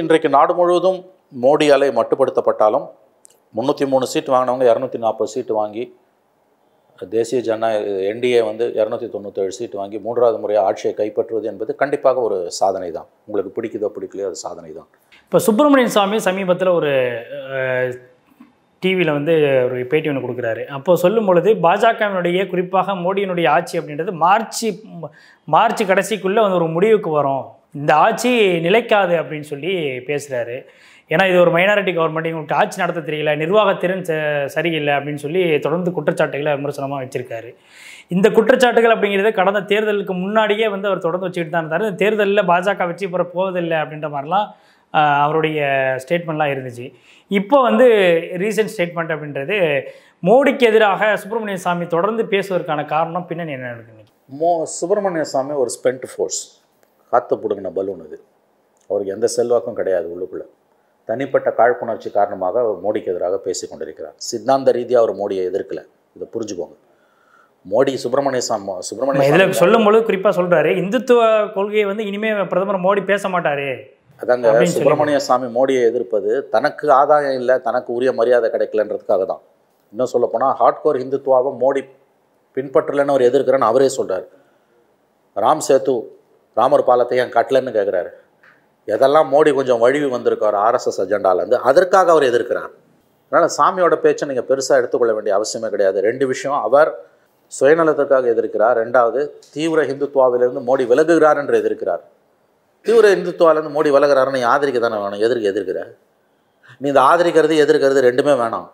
இன்றைக்கு நாடு முழுவதும் மோடி அலை மட்டுப்படுத்தப்பட்டாலும் முன்னூற்றி மூணு சீட் வாங்கினவங்க இரநூத்தி நாற்பது சீட்டு வாங்கி தேசிய ஜனநாயக என்டிஏ வந்து இரநூத்தி தொண்ணூத்தேழு சீட் வாங்கி மூன்றாவது முறையாக ஆட்சியை கைப்பற்றுவது என்பது கண்டிப்பாக ஒரு சாதனை தான் உங்களுக்கு பிடிக்குதோ பிடிக்கலையோ அது சாதனை தான் இப்போ சுப்பிரமணியன் சாமி சமீபத்தில் ஒரு டிவியில் வந்து ஒரு பேட்டி ஒன்று கொடுக்குறாரு அப்போ சொல்லும் பொழுது பாஜகவினுடைய குறிப்பாக மோடியினுடைய ஆட்சி அப்படின்றது மார்ச் மார்ச் கடைசிக்குள்ளே வந்து ஒரு முடிவுக்கு வரும் இந்த ஆட்சி நிலைக்காது அப்படின்னு சொல்லி பேசுகிறாரு ஏன்னா இது ஒரு மைனாரிட்டி கவர்மெண்ட் இவங்களுக்கு ஆட்சி நடத்த தெரியல நிர்வாகத்திறன் சரியில்லை அப்படின்னு சொல்லி தொடர்ந்து குற்றச்சாட்டுகளை விமர்சனமாக வச்சுருக்காரு இந்த குற்றச்சாட்டுகள் அப்படிங்கிறது கடந்த தேர்தலுக்கு முன்னாடியே வந்து அவர் தொடர்ந்து வச்சுக்கிட்டு தான் இருந்தார் தேர்தலில் பாஜக வச்சு இப்போ போவதில்லை அப்படின்ற மாதிரிலாம் அவருடைய ஸ்டேட்மெண்ட்லாம் இருந்துச்சு இப்போ வந்து ரீசெண்ட் ஸ்டேட்மெண்ட் அப்படின்றது மோடிக்கு எதிராக சுப்பிரமணிய சாமி தொடர்ந்து பேசுவதற்கான காரணம் பின்னணி என்ன இருக்கு மோ சுப்பிரமணிய சாமி ஒரு ஸ்பெண்ட் ஃபோர்ஸ் காற்று பிடுங்கின பலூன் இது அவருக்கு எந்த செல்வாக்கும் கிடையாது உள்ளுக்குள்ளே தனிப்பட்ட காழ்ப்புணர்ச்சி காரணமாக அவர் மோடிக்கு எதிராக பேசி கொண்டிருக்கிறார் சித்தாந்த ரீதியாக அவர் மோடியை எதிர்க்கலை இதை புரிஞ்சுக்கோங்க மோடி சுப்பிரமணிய சாமி சுப்பிரமணிய இதில் சொல்லும்போது குறிப்பாக சொல்கிறாரு இந்துத்துவ கொள்கையை வந்து இனிமேல் பிரதமர் மோடி பேச மாட்டார் அதாங்க சுப்பிரமணிய சாமி மோடியை எதிர்ப்பது தனக்கு ஆதாயம் இல்லை தனக்கு உரிய மரியாதை கிடைக்கலன்றதுக்காக தான் இன்னும் சொல்லப்போனால் ஹார்ட்கோர் இந்துத்துவாவை மோடி பின்பற்றலைன்னு அவர் எதிர்க்கிறேன்னு அவரே சொல்கிறார் ராம் சேத்து ராமர் பாலத்தை ஏன் கட்டலன்னு கேட்குறாரு எதெல்லாம் மோடி கொஞ்சம் வழிவு வந்திருக்கார் ஆர்எஸ்எஸ் அஜெண்டாலேருந்து அதற்காக அவர் எதிர்க்கிறார் அதனால் சாமியோட பேச்சை நீங்கள் பெருசாக எடுத்துக்கொள்ள வேண்டிய அவசியமே கிடையாது ரெண்டு விஷயம் அவர் சுயநலத்திற்காக எதிர்க்கிறார் ரெண்டாவது தீவிர இந்துத்துவாவிலிருந்து மோடி விலகுகிறார் என்று எதிர்க்கிறார் தீவிர இந்துத்துவாவிலேருந்து மோடி விலகிறாருன்னு ஆதரிக்க தானே வேணும் எதிர்க்க எதிர்க்கிற நீ இந்த ஆதரிக்கிறது எதிர்க்கிறது ரெண்டுமே வேணாம்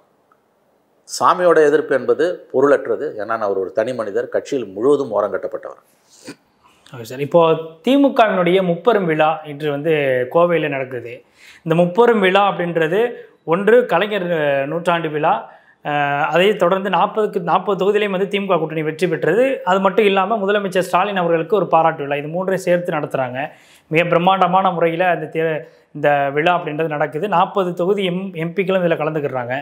சாமியோட எதிர்ப்பு என்பது பொருளற்றது ஏன்னா அவர் ஒரு தனி மனிதர் கட்சியில் முழுவதும் ஓரங்கட்டப்பட்டவர் ஓகே சார் இப்போது திமுகவினுடைய முப்பெரும் விழா இன்று வந்து கோவையில் நடக்குது இந்த முப்பெரும் விழா அப்படின்றது ஒன்று கலைஞர் நூற்றாண்டு விழா அதை தொடர்ந்து நாற்பதுக்கு நாற்பது தொகுதியிலையும் வந்து திமுக கூட்டணி வெற்றி பெற்றது அது மட்டும் இல்லாமல் முதலமைச்சர் ஸ்டாலின் அவர்களுக்கு ஒரு பாராட்டு விழா இது மூன்றையும் சேர்த்து நடத்துகிறாங்க மிக பிரம்மாண்டமான முறையில் அந்த தே இந்த விழா அப்படின்றது நடக்குது நாற்பது தொகுதி எம் எம்பிக்களும் இதில் கலந்துக்கிறாங்க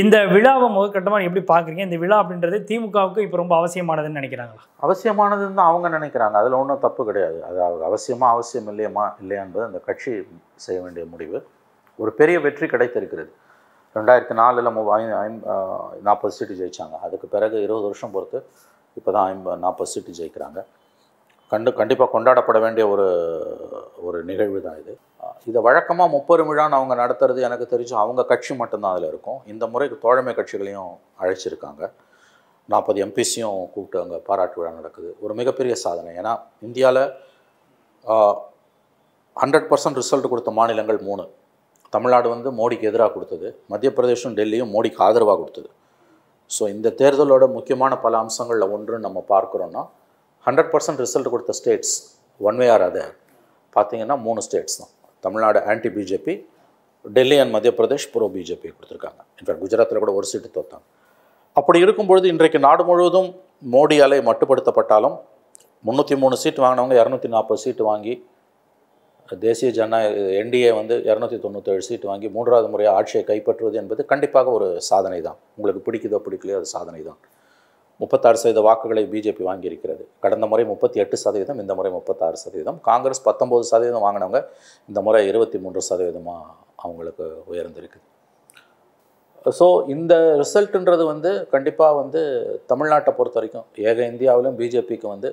இந்த விழாவை முதற்கட்டமாக எப்படி பார்க்குறீங்க இந்த விழா அப்படின்றது திமுகவுக்கு இப்போ ரொம்ப அவசியமானதுன்னு நினைக்கிறாங்களா அவசியமானதுன்னு தான் அவங்க நினைக்கிறாங்க அதில் ஒன்றும் தப்பு கிடையாது அது அவசியமாக அவசியம் இல்லையமா இல்லையா என்பது அந்த கட்சி செய்ய வேண்டிய முடிவு ஒரு பெரிய வெற்றி கிடைத்திருக்கிறது ரெண்டாயிரத்தி நாலில் மு ஐ நாற்பது சீட்டு ஜெயித்தாங்க அதுக்கு பிறகு இருபது வருஷம் பொறுத்து இப்போ தான் ஐம்ப நாற்பது சீட்டு ஜெயிக்கிறாங்க கண்டு கண்டிப்பாக கொண்டாடப்பட வேண்டிய ஒரு ஒரு நிகழ்வு தான் இது இதை வழக்கமாக முப்பது விழான்னு அவங்க நடத்துறது எனக்கு தெரிஞ்சு அவங்க கட்சி மட்டும்தான் அதில் இருக்கும் இந்த முறை தோழமை கட்சிகளையும் அழைச்சிருக்காங்க நாற்பது எம்பிசியும் கூப்பிட்டு அங்கே பாராட்டு விழா நடக்குது ஒரு மிகப்பெரிய சாதனை ஏன்னா இந்தியாவில் ஹண்ட்ரட் பர்சன்ட் ரிசல்ட் கொடுத்த மாநிலங்கள் மூணு தமிழ்நாடு வந்து மோடிக்கு எதிராக கொடுத்தது மத்திய பிரதேஷும் டெல்லியும் மோடிக்கு ஆதரவாக கொடுத்தது ஸோ இந்த தேர்தலோட முக்கியமான பல அம்சங்களில் ஒன்றுன்னு நம்ம பார்க்குறோன்னா ஹண்ட்ரட் பர்சன்ட் ரிசல்ட் கொடுத்த ஸ்டேட்ஸ் ஒன் வே ஆர் அதை பார்த்தீங்கன்னா மூணு ஸ்டேட்ஸ் தான் Tamil Nadu anti BJP Delhi and Madhya Pradesh pro BJP கொடுத்துருக்காங்க இன்ஃபேக்ட் குஜராத்தில் கூட ஒரு சீட்டு தோத்தாங்க அப்படி இருக்கும்பொழுது இன்றைக்கு நாடு முழுவதும் மோடி அலை மட்டுப்படுத்தப்பட்டாலும் முந்நூற்றி மூணு சீட் வாங்கினவங்க இரநூத்தி நாற்பது சீட்டு வாங்கி தேசிய ஜனநாயக என்டிஏ வந்து இரநூத்தி தொண்ணூற்றேழு சீட் வாங்கி மூன்றாவது முறையாக ஆட்சியை கைப்பற்றுவது என்பது கண்டிப்பாக ஒரு சாதனை தான் உங்களுக்கு பிடிக்குதோ பிடிக்கலையோ அது சாதனை தான் முப்பத்தாறு சதவீத வாக்குகளை பிஜேபி வாங்கியிருக்கிறது கடந்த முறை முப்பத்தி எட்டு சதவீதம் இந்த முறை முப்பத்தாறு சதவீதம் காங்கிரஸ் பத்தொம்போது சதவீதம் வாங்கினவங்க இந்த முறை இருபத்தி மூன்று சதவீதமாக அவங்களுக்கு உயர்ந்திருக்குது ஸோ இந்த ரிசல்ட்டுன்றது வந்து கண்டிப்பாக வந்து தமிழ்நாட்டை பொறுத்த வரைக்கும் ஏக இந்தியாவிலும் பிஜேபிக்கு வந்து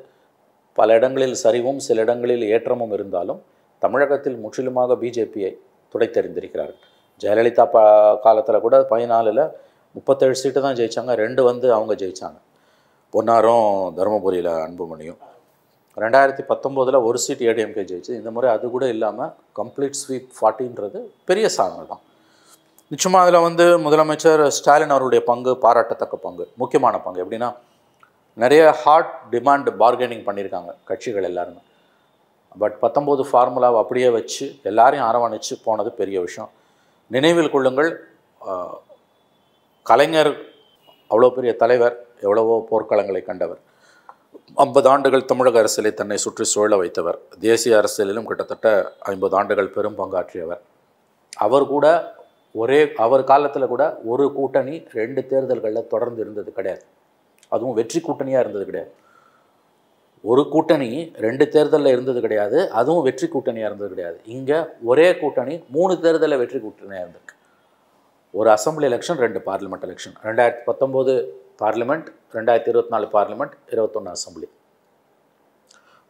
பல இடங்களில் சரிவும் சில இடங்களில் ஏற்றமும் இருந்தாலும் தமிழகத்தில் முற்றிலுமாக பிஜேபியை துடைத்தறிந்திருக்கிறார்கள் ஜெயலலிதா பா காலத்தில் கூட பதினாலில் முப்பத்தேழு சீட்டு தான் ஜெயித்தாங்க ரெண்டு வந்து அவங்க ஜெயித்தாங்க ஒன்றாரும் தருமபுரியில் அன்புமணியும் ரெண்டாயிரத்தி பத்தொம்போதில் ஒரு சீட் ஏடிஎம்கே ஜெயிச்சு இந்த முறை அது கூட இல்லாமல் கம்ப்ளீட் ஸ்வீப் ஃபார்ட்டின்றது பெரிய சாதனை தான் நிச்சயமாக அதில் வந்து முதலமைச்சர் ஸ்டாலின் அவருடைய பங்கு பாராட்டத்தக்க பங்கு முக்கியமான பங்கு எப்படின்னா நிறைய ஹார்ட் டிமாண்ட் பார்கெனிங் பண்ணியிருக்காங்க கட்சிகள் எல்லாருமே பட் பத்தொம்போது ஃபார்முலாவை அப்படியே வச்சு எல்லாரையும் அரவணைச்சு போனது பெரிய விஷயம் நினைவில் கொள்ளுங்கள் கலைஞர் அவ்வளோ பெரிய தலைவர் எவ்வளவோ போர்க்களங்களை கண்டவர் ஐம்பது ஆண்டுகள் தமிழக அரசியலை தன்னை சுற்றி சூழ வைத்தவர் தேசிய அரசியலிலும் கிட்டத்தட்ட ஐம்பது ஆண்டுகள் பெரும் பங்காற்றியவர் அவர் கூட ஒரே அவர் காலத்தில் கூட ஒரு கூட்டணி ரெண்டு தேர்தல்களில் தொடர்ந்து இருந்தது கிடையாது அதுவும் வெற்றி கூட்டணியாக இருந்தது கிடையாது ஒரு கூட்டணி ரெண்டு தேர்தலில் இருந்தது கிடையாது அதுவும் வெற்றி கூட்டணியாக இருந்தது கிடையாது இங்கே ஒரே கூட்டணி மூணு தேர்தலில் வெற்றி கூட்டணியாக இருந்திருக்கு ஒரு அசம்பிளி எலெக்ஷன் ரெண்டு பார்லிமெண்ட் எலெக்ஷன் ரெண்டாயிரத்தி பத்தொம்போது பார்லிமெண்ட் ரெண்டாயிரத்தி இருபத்தி நாலு பார்லிமெண்ட் இருபத்தொன்று அசம்பிளி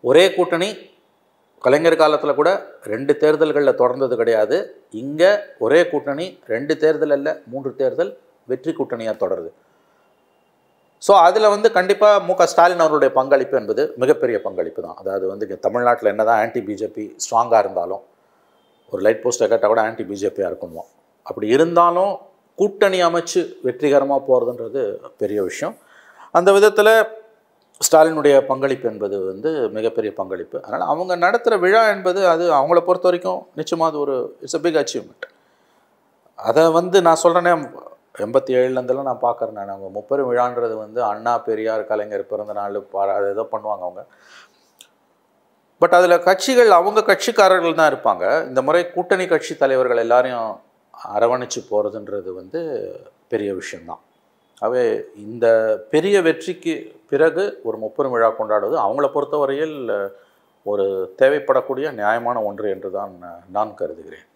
ஒரே கூட்டணி கலைஞர் காலத்தில் கூட ரெண்டு தேர்தல்களில் தொடர்ந்தது கிடையாது இங்கே ஒரே கூட்டணி ரெண்டு தேர்தல் அல்ல மூன்று தேர்தல் வெற்றி கூட்டணியாக தொடருது ஸோ அதில் வந்து கண்டிப்பாக மு க ஸ்டாலின் அவருடைய பங்களிப்பு என்பது மிகப்பெரிய பங்களிப்பு தான் அதாவது வந்து இங்கே தமிழ்நாட்டில் என்ன தான் ஆன்டி பிஜேபி ஸ்ட்ராங்காக இருந்தாலும் ஒரு லைட் போஸ்ட்டை கேட்டால் கூட ஆன்டி பிஜேபியாக இருக்கணும் அப்படி இருந்தாலும் கூட்டணி அமைச்சு வெற்றிகரமாக போகிறதுன்றது பெரிய விஷயம் அந்த விதத்தில் ஸ்டாலினுடைய பங்களிப்பு என்பது வந்து மிகப்பெரிய பங்களிப்பு அதனால் அவங்க நடத்துகிற விழா என்பது அது அவங்கள பொறுத்த வரைக்கும் நிச்சயமாக அது ஒரு இட்ஸ் அ பிக் அச்சீவ்மெண்ட் அதை வந்து நான் சொல்கிறேனே எண்பத்தி ஏழுலேருந்துலாம் நான் பார்க்குறேன் நான் அவங்க முப்பெரும் விழான்றது வந்து அண்ணா பெரியார் கலைஞர் பிறந்த நாள் பா அதை ஏதோ பண்ணுவாங்க அவங்க பட் அதில் கட்சிகள் அவங்க கட்சிக்காரர்கள் தான் இருப்பாங்க இந்த முறை கூட்டணி கட்சி தலைவர்கள் எல்லாரையும் அரவணைச்சு போகிறதுன்றது வந்து பெரிய விஷயந்தான் அவை இந்த பெரிய வெற்றிக்கு பிறகு ஒரு முப்பெரும் விழா கொண்டாடுவது அவங்கள பொறுத்தவரையில் ஒரு தேவைப்படக்கூடிய நியாயமான ஒன்று என்று தான் நான் கருதுகிறேன்